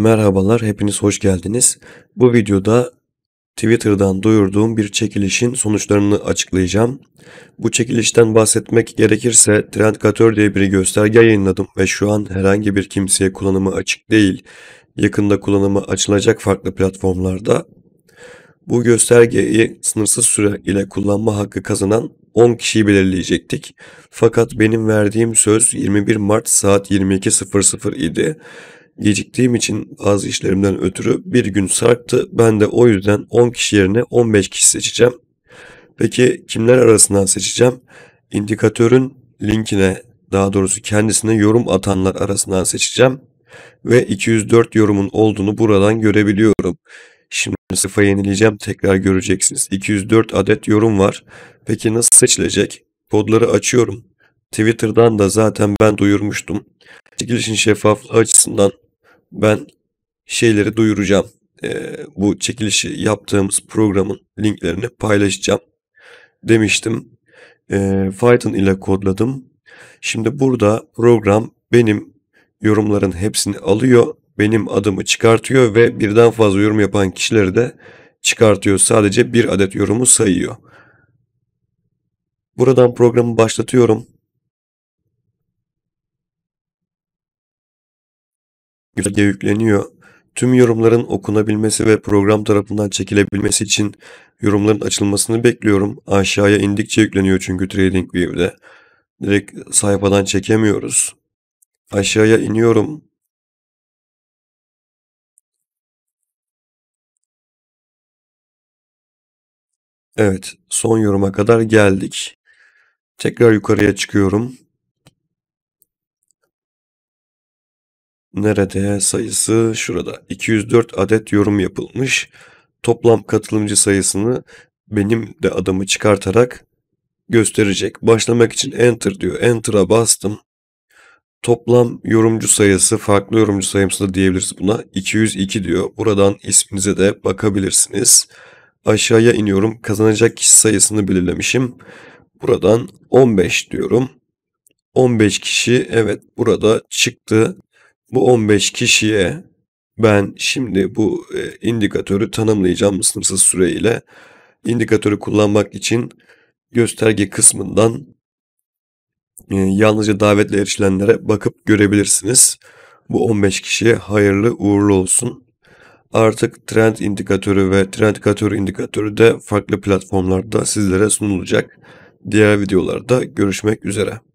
Merhabalar, hepiniz hoş geldiniz. Bu videoda Twitter'dan duyurduğum bir çekilişin sonuçlarını açıklayacağım. Bu çekilişten bahsetmek gerekirse Trendkatör diye bir gösterge yayınladım ve şu an herhangi bir kimseye kullanımı açık değil. Yakında kullanımı açılacak farklı platformlarda. Bu göstergeyi sınırsız süre ile kullanma hakkı kazanan 10 kişiyi belirleyecektik. Fakat benim verdiğim söz 21 Mart saat 22.00 idi. Geciktiğim için bazı işlerimden ötürü bir gün sarktı. Ben de o yüzden 10 kişi yerine 15 kişi seçeceğim. Peki kimler arasından seçeceğim? İndikatörün linkine daha doğrusu kendisine yorum atanlar arasından seçeceğim. Ve 204 yorumun olduğunu buradan görebiliyorum. Şimdi sıfa yenileyeceğim tekrar göreceksiniz. 204 adet yorum var. Peki nasıl seçilecek? Kodları açıyorum. Twitter'dan da zaten ben duyurmuştum. Çekilişin şeffaflığı açısından ben şeyleri duyuracağım. E, bu çekilişi yaptığımız programın linklerini paylaşacağım demiştim. E, Python ile kodladım. Şimdi burada program benim yorumların hepsini alıyor. Benim adımı çıkartıyor ve birden fazla yorum yapan kişileri de çıkartıyor. Sadece bir adet yorumu sayıyor. Buradan programı başlatıyorum. Güzelce yükleniyor. Tüm yorumların okunabilmesi ve program tarafından çekilebilmesi için yorumların açılmasını bekliyorum. Aşağıya indikçe yükleniyor çünkü TradingView'de. Direkt sayfadan çekemiyoruz. Aşağıya iniyorum. Evet, son yoruma kadar geldik. Tekrar yukarıya çıkıyorum. Nerede sayısı şurada. 204 adet yorum yapılmış. Toplam katılımcı sayısını benim de adımı çıkartarak gösterecek. Başlamak için enter diyor. Enter'a bastım. Toplam yorumcu sayısı, farklı yorumcu sayısı da diyebiliriz buna. 202 diyor. Buradan isminize de bakabilirsiniz. Aşağıya iniyorum. Kazanacak kişi sayısını belirlemişim. Buradan 15 diyorum. 15 kişi evet burada çıktı bu 15 kişiye ben şimdi bu e, indikatörü tanımlayacağım sınırsız süreyle. İndikatörü kullanmak için gösterge kısmından e, yalnızca davetle erişilenlere bakıp görebilirsiniz. Bu 15 kişiye hayırlı uğurlu olsun. Artık trend indikatörü ve trend indikatörü indikatörü de farklı platformlarda sizlere sunulacak. Diğer videolarda görüşmek üzere.